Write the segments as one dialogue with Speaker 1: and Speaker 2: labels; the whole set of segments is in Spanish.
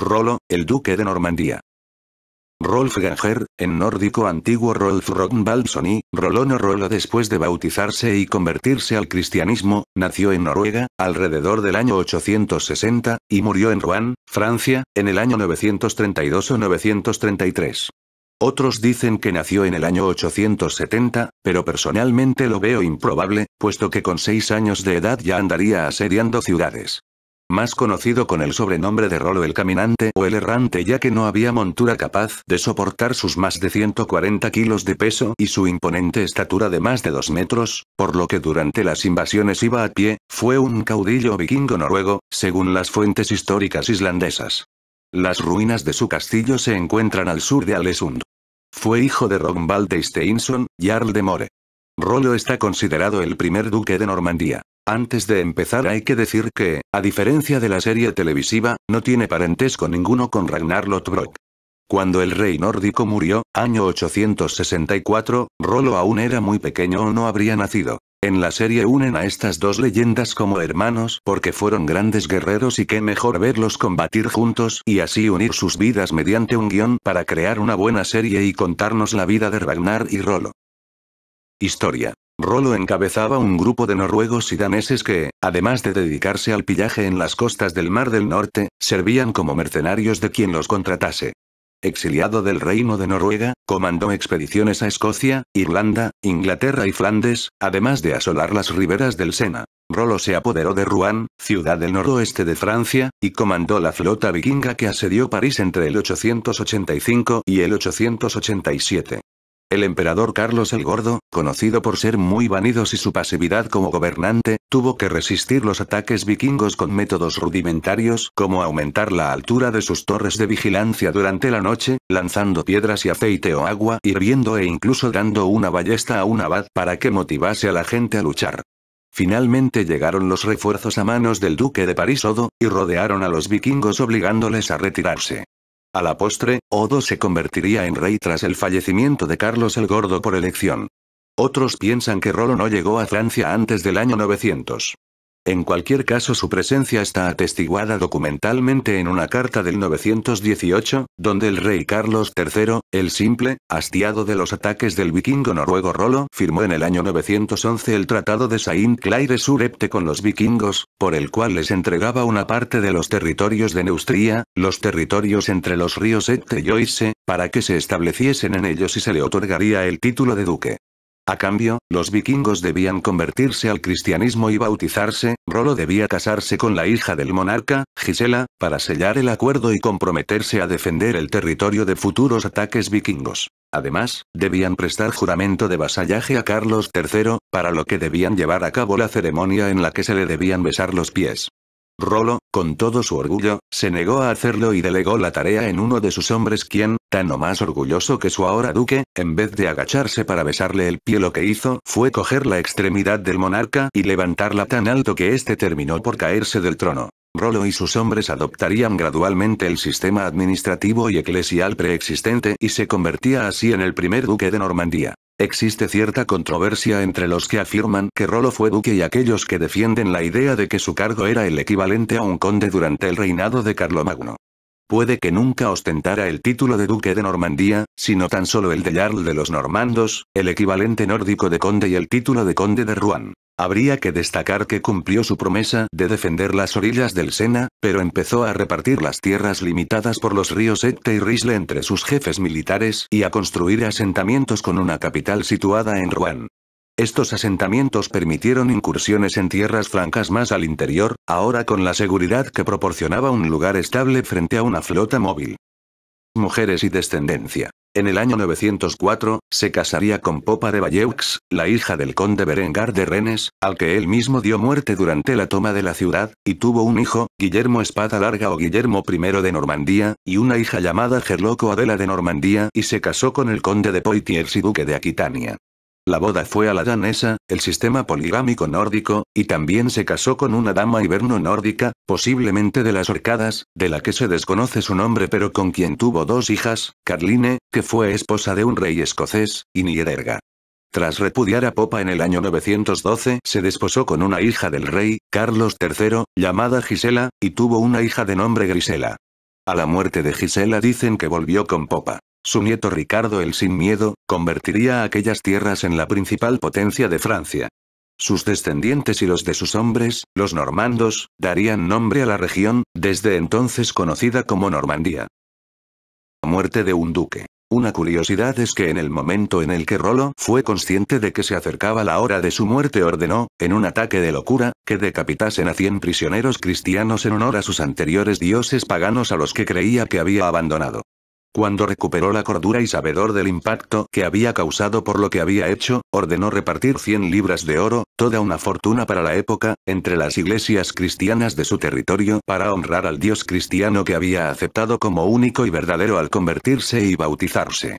Speaker 1: Rolo, el duque de Normandía. Rolf Ganger, en nórdico antiguo Rolf Rognvaldsson y, no Rolo después de bautizarse y convertirse al cristianismo, nació en Noruega, alrededor del año 860, y murió en Rouen, Francia, en el año 932 o 933. Otros dicen que nació en el año 870, pero personalmente lo veo improbable, puesto que con seis años de edad ya andaría asediando ciudades más conocido con el sobrenombre de Rolo el Caminante o el Errante ya que no había montura capaz de soportar sus más de 140 kilos de peso y su imponente estatura de más de 2 metros, por lo que durante las invasiones iba a pie, fue un caudillo vikingo noruego, según las fuentes históricas islandesas. Las ruinas de su castillo se encuentran al sur de Alesund. Fue hijo de Rognvald de Steinson, Jarl de More. Rollo está considerado el primer duque de Normandía. Antes de empezar hay que decir que, a diferencia de la serie televisiva, no tiene parentesco ninguno con Ragnar Lothbrok. Cuando el rey nórdico murió, año 864, Rolo aún era muy pequeño o no habría nacido. En la serie unen a estas dos leyendas como hermanos porque fueron grandes guerreros y qué mejor verlos combatir juntos y así unir sus vidas mediante un guión para crear una buena serie y contarnos la vida de Ragnar y Rolo. Historia. Rolo encabezaba un grupo de noruegos y daneses que, además de dedicarse al pillaje en las costas del Mar del Norte, servían como mercenarios de quien los contratase. Exiliado del Reino de Noruega, comandó expediciones a Escocia, Irlanda, Inglaterra y Flandes, además de asolar las riberas del Sena. Rolo se apoderó de Rouen, ciudad del noroeste de Francia, y comandó la flota vikinga que asedió París entre el 885 y el 887. El emperador Carlos el Gordo, conocido por ser muy vanidos y su pasividad como gobernante, tuvo que resistir los ataques vikingos con métodos rudimentarios como aumentar la altura de sus torres de vigilancia durante la noche, lanzando piedras y aceite o agua hirviendo e incluso dando una ballesta a un abad para que motivase a la gente a luchar. Finalmente llegaron los refuerzos a manos del duque de Parísodo, y rodearon a los vikingos obligándoles a retirarse. A la postre, Odo se convertiría en rey tras el fallecimiento de Carlos el Gordo por elección. Otros piensan que Rolo no llegó a Francia antes del año 900. En cualquier caso su presencia está atestiguada documentalmente en una carta del 918, donde el rey Carlos III, el simple, hastiado de los ataques del vikingo noruego Rolo, firmó en el año 911 el Tratado de Saint-Clair-sur-Epte con los vikingos, por el cual les entregaba una parte de los territorios de Neustria, los territorios entre los ríos Epte y Oise, para que se estableciesen en ellos y se le otorgaría el título de duque. A cambio, los vikingos debían convertirse al cristianismo y bautizarse, Rolo debía casarse con la hija del monarca, Gisela, para sellar el acuerdo y comprometerse a defender el territorio de futuros ataques vikingos. Además, debían prestar juramento de vasallaje a Carlos III, para lo que debían llevar a cabo la ceremonia en la que se le debían besar los pies. Rolo, con todo su orgullo, se negó a hacerlo y delegó la tarea en uno de sus hombres quien, tan o más orgulloso que su ahora duque, en vez de agacharse para besarle el pie lo que hizo fue coger la extremidad del monarca y levantarla tan alto que éste terminó por caerse del trono. Rolo y sus hombres adoptarían gradualmente el sistema administrativo y eclesial preexistente y se convertía así en el primer duque de Normandía. Existe cierta controversia entre los que afirman que Rolo fue duque y aquellos que defienden la idea de que su cargo era el equivalente a un conde durante el reinado de Carlomagno. Puede que nunca ostentara el título de duque de Normandía, sino tan solo el de Jarl de los Normandos, el equivalente nórdico de conde y el título de conde de Rouen. Habría que destacar que cumplió su promesa de defender las orillas del Sena, pero empezó a repartir las tierras limitadas por los ríos Ette y Risle entre sus jefes militares y a construir asentamientos con una capital situada en Rouen. Estos asentamientos permitieron incursiones en tierras francas más al interior, ahora con la seguridad que proporcionaba un lugar estable frente a una flota móvil. Mujeres y descendencia. En el año 904, se casaría con Popa de Valleux, la hija del conde Berengar de Rennes, al que él mismo dio muerte durante la toma de la ciudad, y tuvo un hijo, Guillermo Espada Larga o Guillermo I de Normandía, y una hija llamada Gerloco Adela de Normandía, y se casó con el conde de Poitiers y duque de Aquitania. La boda fue a la danesa, el sistema poligámico nórdico, y también se casó con una dama hiberno-nórdica, posiblemente de las Orcadas, de la que se desconoce su nombre pero con quien tuvo dos hijas, Carline, que fue esposa de un rey escocés, y Niederga. Tras repudiar a Popa en el año 912, se desposó con una hija del rey, Carlos III, llamada Gisela, y tuvo una hija de nombre Grisela. A la muerte de Gisela dicen que volvió con Popa. Su nieto Ricardo el Sin Miedo, convertiría aquellas tierras en la principal potencia de Francia. Sus descendientes y los de sus hombres, los normandos, darían nombre a la región, desde entonces conocida como Normandía. La Muerte de un duque. Una curiosidad es que en el momento en el que Rolo fue consciente de que se acercaba la hora de su muerte ordenó, en un ataque de locura, que decapitasen a 100 prisioneros cristianos en honor a sus anteriores dioses paganos a los que creía que había abandonado. Cuando recuperó la cordura y sabedor del impacto que había causado por lo que había hecho, ordenó repartir 100 libras de oro, toda una fortuna para la época, entre las iglesias cristianas de su territorio para honrar al dios cristiano que había aceptado como único y verdadero al convertirse y bautizarse.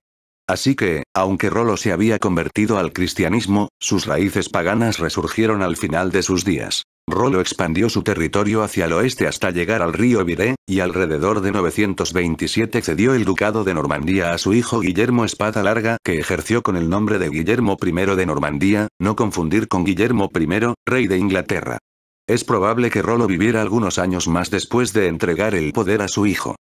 Speaker 1: Así que, aunque Rolo se había convertido al cristianismo, sus raíces paganas resurgieron al final de sus días. Rolo expandió su territorio hacia el oeste hasta llegar al río Viré, y alrededor de 927 cedió el ducado de Normandía a su hijo Guillermo Espada Larga, que ejerció con el nombre de Guillermo I de Normandía, no confundir con Guillermo I, rey de Inglaterra. Es probable que Rolo viviera algunos años más después de entregar el poder a su hijo.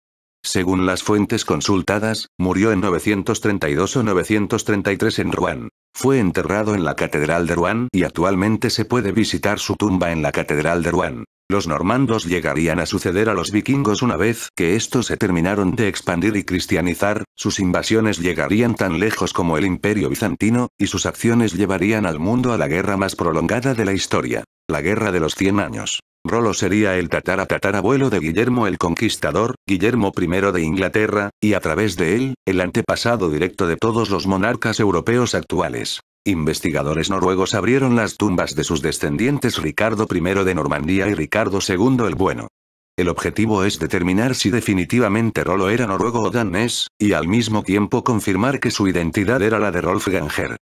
Speaker 1: Según las fuentes consultadas, murió en 932 o 933 en Rouen. Fue enterrado en la Catedral de Rouen y actualmente se puede visitar su tumba en la Catedral de Rouen. Los normandos llegarían a suceder a los vikingos una vez que estos se terminaron de expandir y cristianizar, sus invasiones llegarían tan lejos como el imperio bizantino, y sus acciones llevarían al mundo a la guerra más prolongada de la historia, la Guerra de los Cien Años. Rolo sería el tatarabuelo de Guillermo el Conquistador, Guillermo I de Inglaterra, y a través de él, el antepasado directo de todos los monarcas europeos actuales. Investigadores noruegos abrieron las tumbas de sus descendientes Ricardo I de Normandía y Ricardo II el Bueno. El objetivo es determinar si definitivamente Rolo era noruego o danés, y al mismo tiempo confirmar que su identidad era la de Rolf Ganger.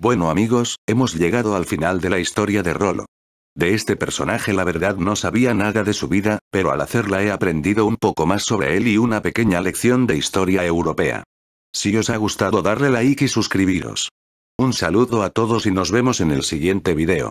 Speaker 1: Bueno amigos, hemos llegado al final de la historia de Rolo. De este personaje la verdad no sabía nada de su vida, pero al hacerla he aprendido un poco más sobre él y una pequeña lección de historia europea. Si os ha gustado darle like y suscribiros. Un saludo a todos y nos vemos en el siguiente video.